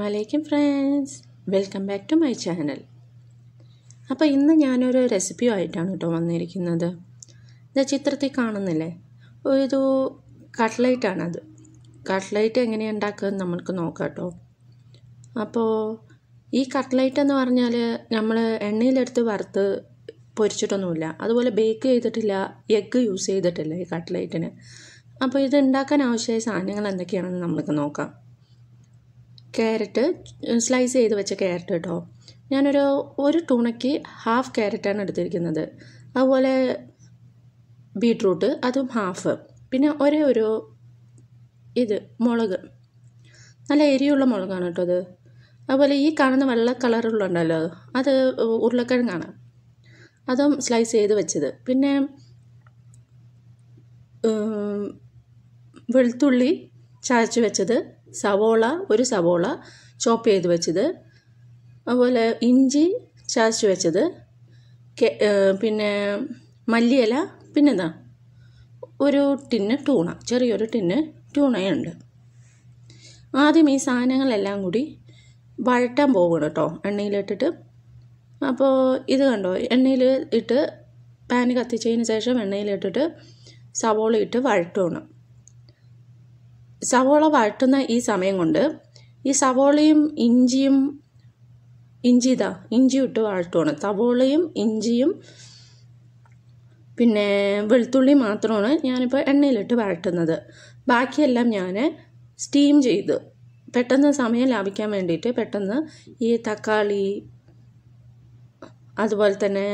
വലൈക്കും friends welcome back to my channel അപ്പോൾ ഇന്ന് ഞാനൊരു റെസിപ്പിയുമായിട്ടാണ് കേട്ടോ വന്നിരിക്കുന്നത് ഇത് ചിത്രത്തിൽ കാണുന്നില്ലേ ഒരു കട്ട്ലൈറ്റാണത് കട്ട്ലൈറ്റ് എങ്ങനെയാണ് ഉണ്ടാക്കുന്നത് നമ്മൾക്ക് നോക്കാം കേട്ടോ അപ്പോൾ ഈ കട്ട്ലൈറ്റ് എന്ന് പറഞ്ഞാൽ നമ്മൾ എണ്ണയിലെടുത്ത് വറുത്ത് പൊരിച്ചിട്ടൊന്നുമില്ല അതുപോലെ ബേക്ക് ചെയ്തിട്ടില്ല എഗ്ഗ് യൂസ് ചെയ്തിട്ടില്ല ഈ കട്ട്ലൈറ്റിന് അപ്പോൾ ഇത് ഉണ്ടാക്കാൻ ആവശ്യമായ സാധനങ്ങൾ എന്തൊക്കെയാണെന്ന് നമ്മൾക്ക് നോക്കാം ക്യാരറ്റ് സ്ലൈസ് ചെയ്ത് വെച്ച ക്യാരറ്റ് കേട്ടോ ഞാനൊരു ഒരു ടൂണയ്ക്ക് ഹാഫ് ക്യാരറ്റാണ് എടുത്തിരിക്കുന്നത് അതുപോലെ ബീട്രൂട്ട് അതും ഹാഫ് പിന്നെ ഒരേ ഒരു ഇത് മുളക് നല്ല എരിയുള്ള മുളകാണ് കേട്ടോ അത് അതുപോലെ ഈ കാണുന്ന വെള്ള കളറുള്ളുണ്ടല്ലോ അത് ഉരുളക്കിഴങ്ങാണ് അതും സ്ലൈസ് ചെയ്ത് വെച്ചത് പിന്നെ വെളുത്തുള്ളി ചായച്ച് വെച്ചത് സവോള ഒരു സവോള ചോപ്പ് ചെയ്ത് വെച്ചത് അതുപോലെ ഇഞ്ചി ചതച്ച് വെച്ചത് പിന്നെ മല്ലിയില പിന്നെന്താ ഒരു ടിന്ന് ടൂണ ചെറിയൊരു ടിന്ന് ടൂണയുണ്ട് ആദ്യം ഈ സാധനങ്ങളെല്ലാം കൂടി വഴട്ടാൻ പോവുകയാണ് കേട്ടോ എണ്ണയിലിട്ടിട്ട് അപ്പോൾ ഇത് കണ്ടോ എണ്ണയിൽ ഇട്ട് പാന് കത്തിച്ചതിന് ശേഷം എണ്ണയിലിട്ടിട്ട് സവോള ഇട്ട് വഴട്ടുകയാണ് സവോള വഴറ്റുന്ന ഈ സമയം കൊണ്ട് ഈ സവോളയും ഇഞ്ചിയും ഇഞ്ചി ഇതാ ഇഞ്ചി ഇട്ട് വഴറ്റുവാണ് സവോളയും ഇഞ്ചിയും പിന്നെ വെളുത്തുള്ളി മാത്രമാണ് ഞാനിപ്പോൾ എണ്ണയിലിട്ട് വഴറ്റുന്നത് ബാക്കിയെല്ലാം ഞാൻ സ്റ്റീം ചെയ്ത് പെട്ടെന്ന് സമയം ലാഭിക്കാൻ വേണ്ടിയിട്ട് പെട്ടെന്ന് ഈ തക്കാളി അതുപോലെ തന്നെ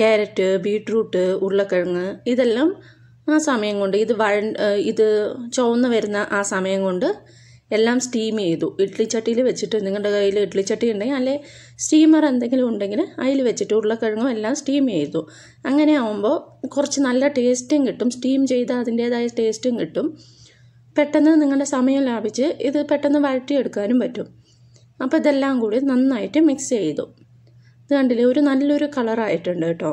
ക്യാരറ്റ് ബീട്രൂട്ട് ഉരുളക്കിഴങ്ങ് ഇതെല്ലാം ആ സമയം കൊണ്ട് ഇത് വഴ ഇത് ചുവന്ന് വരുന്ന ആ സമയം കൊണ്ട് എല്ലാം സ്റ്റീം ചെയ്തു ഇഡ്ലിച്ചട്ടിയിൽ വെച്ചിട്ട് നിങ്ങളുടെ കയ്യിൽ ഇഡ്ലിച്ചട്ടി ഉണ്ടെങ്കിൽ അല്ലെ സ്റ്റീമർ എന്തെങ്കിലും ഉണ്ടെങ്കിൽ അതിൽ വെച്ചിട്ട് ഉരുളക്കിഴങ്ങും എല്ലാം സ്റ്റീം ചെയ്തു അങ്ങനെ ആകുമ്പോൾ കുറച്ച് നല്ല ടേസ്റ്റും കിട്ടും സ്റ്റീം ചെയ്ത് അതിൻ്റേതായ ടേസ്റ്റും കിട്ടും പെട്ടെന്ന് നിങ്ങളുടെ സമയം ലാഭിച്ച് ഇത് പെട്ടെന്ന് വഴറ്റിയെടുക്കാനും പറ്റും അപ്പോൾ ഇതെല്ലാം കൂടി നന്നായിട്ട് മിക്സ് ചെയ്തു ഇത് കണ്ടില്ലേ ഒരു നല്ലൊരു കളറായിട്ടുണ്ട് കേട്ടോ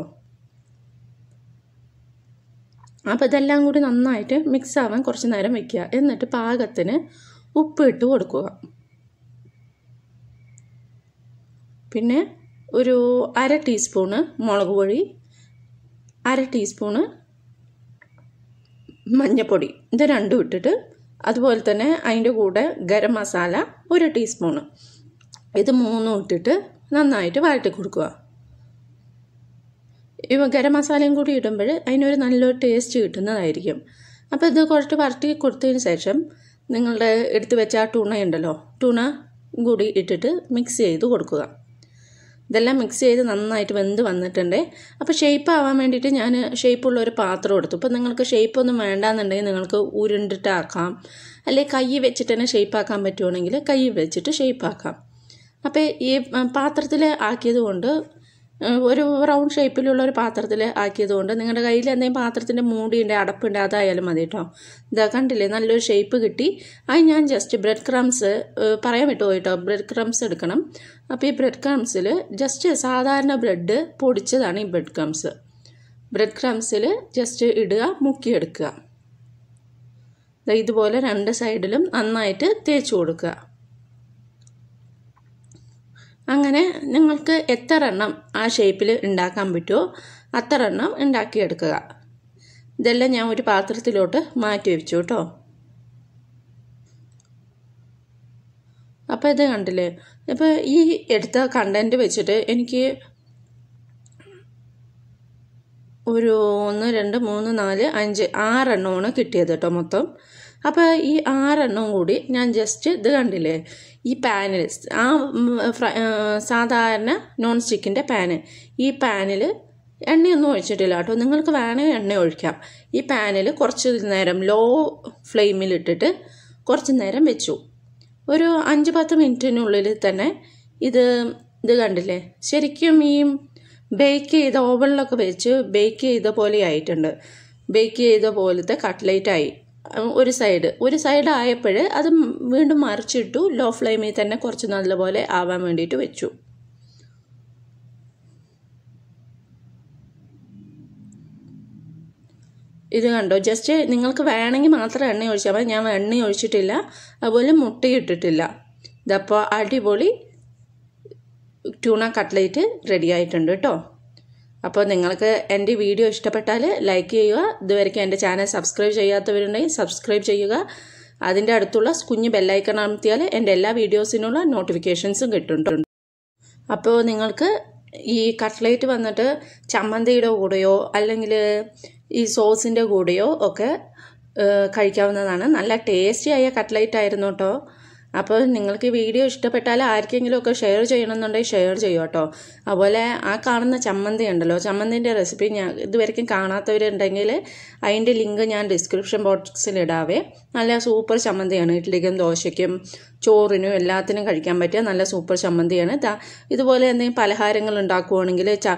അപ്പോൾ ഇതെല്ലാം കൂടി നന്നായിട്ട് മിക്സ് ആവാൻ കുറച്ച് നേരം വെക്കുക എന്നിട്ട് പാകത്തിന് ഉപ്പ് ഇട്ട് കൊടുക്കുക പിന്നെ ഒരു അര ടീസ്പൂണ് മുളക് പൊടി അര ടീസ്പൂണ് മഞ്ഞൾപ്പൊടി ഇത് രണ്ടും ഇട്ടിട്ട് അതുപോലെ തന്നെ അതിൻ്റെ കൂടെ ഗരം മസാല ഒരു ടീസ്പൂണ് ഇത് മൂന്നും ഇട്ടിട്ട് നന്നായിട്ട് വഴറ്റി കൊടുക്കുക ഇവ ഗരം മസാലയും കൂടി ഇടുമ്പോൾ അതിനൊരു നല്ലൊരു ടേസ്റ്റ് കിട്ടുന്നതായിരിക്കും അപ്പോൾ ഇത് കുറച്ച് വരട്ടി കൊടുത്തതിന് ശേഷം നിങ്ങളുടെ എടുത്തു വെച്ച ആ ടുണയുണ്ടല്ലോ ടൂണ കൂടി ഇട്ടിട്ട് മിക്സ് ചെയ്ത് കൊടുക്കുക ഇതെല്ലാം മിക്സ് ചെയ്ത് നന്നായിട്ട് വെന്ത് വന്നിട്ടുണ്ട് അപ്പോൾ ഷേപ്പ് ആവാൻ വേണ്ടിയിട്ട് ഞാൻ ഷേപ്പുള്ള ഒരു പാത്രം എടുത്തു ഇപ്പോൾ നിങ്ങൾക്ക് ഷേപ്പ് ഒന്നും വേണ്ടാന്നുണ്ടെങ്കിൽ നിങ്ങൾക്ക് ഉരുണ്ടിട്ടാക്കാം അല്ലെങ്കിൽ കൈ വെച്ചിട്ട് തന്നെ ഷേപ്പാക്കാൻ പറ്റുവാണെങ്കിൽ കൈ വെച്ചിട്ട് ഷേപ്പാക്കാം അപ്പോൾ ഈ പാത്രത്തിൽ ആക്കിയത് കൊണ്ട് ഒരു റൗണ്ട് ഷേപ്പിലുള്ള ഒരു പാത്രത്തിൽ ആക്കിയതുകൊണ്ട് നിങ്ങളുടെ കയ്യിൽ എന്തെങ്കിലും പാത്രത്തിൻ്റെ മൂടിയുണ്ട് അടപ്പുണ്ട് അതായാലും മതി കേട്ടോ ഇതാ കണ്ടില്ലേ നല്ലൊരു ഷേപ്പ് കിട്ടി അത് ഞാൻ ജസ്റ്റ് ബ്രെഡ് ക്രംസ് പറയാൻ വിട്ടു പോയിട്ടോ ബ്രെഡ് ക്രംസ് എടുക്കണം അപ്പോൾ ഈ ബ്രെഡ് ക്രംസിൽ ജസ്റ്റ് സാധാരണ ബ്രെഡ് പൊടിച്ചതാണ് ഈ ബ്രെഡ് ക്രംസ് ബ്രെഡ് ക്രംസിൽ ജസ്റ്റ് ഇടുക മുക്കിയെടുക്കുക ഇതുപോലെ രണ്ട് സൈഡിലും നന്നായിട്ട് തേച്ച് കൊടുക്കുക അങ്ങനെ നിങ്ങൾക്ക് എത്ര എണ്ണം ആ ഷേപ്പിൽ ഉണ്ടാക്കാൻ പറ്റുമോ അത്ര എണ്ണം ഉണ്ടാക്കിയെടുക്കുക ഇതെല്ലാം ഞാൻ ഒരു പാത്രത്തിലോട്ട് മാറ്റി വെച്ചു കേട്ടോ അപ്പോൾ ഇത് കണ്ടില്ലേ ഇപ്പോൾ ഈ എടുത്ത കണ്ടൻറ്റ് വെച്ചിട്ട് എനിക്ക് ഒരു ഒന്ന് രണ്ട് മൂന്ന് നാല് അഞ്ച് ആറെണ്ണമാണ് കിട്ടിയത് കേട്ടോ മൊത്തം അപ്പോൾ ഈ ആറെണ്ണം കൂടി ഞാൻ ജസ്റ്റ് ഇത് കണ്ടില്ലേ ഈ പാനിൽ ആ സാധാരണ നോൺ സ്റ്റിക്കിൻ്റെ പാന് ഈ പാനിൽ എണ്ണയൊന്നും ഒഴിച്ചിട്ടില്ല കേട്ടോ നിങ്ങൾക്ക് വേണമെങ്കിൽ എണ്ണ ഒഴിക്കാം ഈ പാനിൽ കുറച്ച് നേരം ലോ ഫ്ലെയിമിലിട്ടിട്ട് കുറച്ച് നേരം വെച്ചു ഒരു അഞ്ച് പത്ത് മിനിറ്റിനുള്ളിൽ തന്നെ ഇത് ഇത് കണ്ടില്ലേ ശരിക്കും ഈ ബേക്ക് ചെയ്ത ഓവനിലൊക്കെ വെച്ച് ബേക്ക് ചെയ്ത പോലെ ആയിട്ടുണ്ട് ബേക്ക് ചെയ്ത പോലത്തെ കട്ട്ലേറ്റായി ആയി ഒരു സൈഡ് ഒരു സൈഡ് ആയപ്പോൾ അത് വീണ്ടും മറിച്ചിട്ടു ലോ ഫ്ലെയിമിൽ തന്നെ കുറച്ച് നല്ലപോലെ ആവാൻ വേണ്ടിയിട്ട് വെച്ചു ഇത് കണ്ടോ ജസ്റ്റ് നിങ്ങൾക്ക് വേണമെങ്കിൽ മാത്രം എണ്ണ ഒഴിച്ചാൽ മതി ഞാൻ എണ്ണ ഒഴിച്ചിട്ടില്ല അതുപോലെ മുട്ടയിട്ടിട്ടില്ല ഇതപ്പോൾ അടിപൊളി ട്യൂണ കട്ട്ലേറ്റ് റെഡി ആയിട്ടുണ്ട് കേട്ടോ അപ്പോൾ നിങ്ങൾക്ക് എൻ്റെ വീഡിയോ ഇഷ്ടപ്പെട്ടാൽ ലൈക്ക് ചെയ്യുക ഇതുവരെയ്ക്കും എൻ്റെ ചാനൽ സബ്സ്ക്രൈബ് ചെയ്യാത്തവരുണ്ടെങ്കിൽ സബ്സ്ക്രൈബ് ചെയ്യുക അതിൻ്റെ അടുത്തുള്ള കുഞ്ഞ് ബെല്ലൈക്കൺ അമർത്തിയാൽ എൻ്റെ എല്ലാ വീഡിയോസിനുള്ള നോട്ടിഫിക്കേഷൻസും കിട്ടുന്നുണ്ട് അപ്പോൾ നിങ്ങൾക്ക് ഈ കട്ട്ലേറ്റ് വന്നിട്ട് ചമ്മന്തിയുടെ കൂടെയോ അല്ലെങ്കിൽ ഈ സോസിൻ്റെ കൂടെയോ ഒക്കെ കഴിക്കാവുന്നതാണ് നല്ല ടേസ്റ്റി ആയ കട്ട്ലേറ്റ് ആയിരുന്നു കേട്ടോ അപ്പോൾ നിങ്ങൾക്ക് വീഡിയോ ഇഷ്ടപ്പെട്ടാൽ ആർക്കെങ്കിലും ഒക്കെ ഷെയർ ചെയ്യണമെന്നുണ്ടെങ്കിൽ ഷെയർ ചെയ്യൂ കേട്ടോ അതുപോലെ ആ കാണുന്ന ചമ്മന്തി ഉണ്ടല്ലോ ചമ്മന്തിൻ്റെ റെസിപ്പി ഞാൻ ഇതുവരെക്കും കാണാത്തവരുണ്ടെങ്കിൽ അതിൻ്റെ ലിങ്ക് ഞാൻ ഡിസ്ക്രിപ്ഷൻ ബോക്സിൽ ഇടാവേ നല്ല സൂപ്പർ ചമ്മന്തിയാണ് ഇഡ്ഡലിക്കും ദോശയ്ക്കും ചോറിനും എല്ലാത്തിനും കഴിക്കാൻ പറ്റിയ നല്ല സൂപ്പർ ചമ്മന്തിയാണ് ഇതുപോലെ എന്തെങ്കിലും പലഹാരങ്ങൾ ഉണ്ടാക്കുവാണെങ്കിൽ ച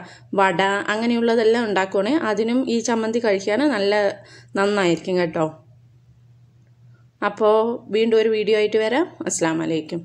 വട അങ്ങനെയുള്ളതെല്ലാം ഉണ്ടാക്കുവാണെങ്കിൽ അതിനും ഈ ചമ്മന്തി കഴിക്കാൻ നല്ല നന്നായിരിക്കും കേട്ടോ അപ്പോൾ വീണ്ടും ഒരു വീഡിയോ ആയിട്ട് വരാം അസ്സാം വലൈക്കും